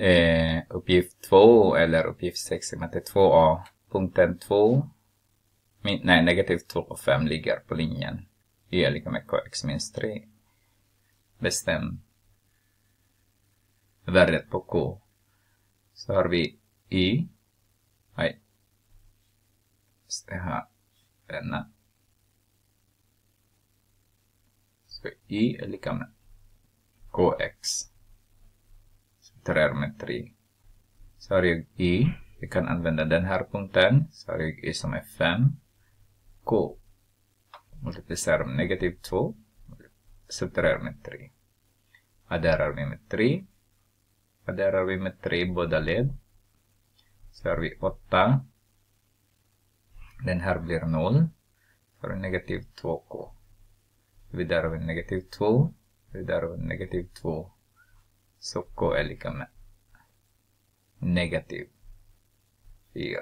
eh, uppgift 2 eller uppgift 6 i 2a. Punkten 2, min, nej negativ 2 och 5 ligger på linjen y är lika med kx minus 3. Bestäm värdet på k. Så har vi y. Nej. Det här, denna. Så y är lika med kx trigonometri. jag i, e, vi kan använda den här punkten, Så har e jag i som är 5. K multiplicerar med negativ 2, subtraherar med 3. Adderar vi med 3, adderar vi med 3 båda led. Så har vi 8. Den här blir 0. Så har vi negativ 2k. Vidare har vi negativ 2, vidare har vi negativ 2. Soko är lika med negativ 4.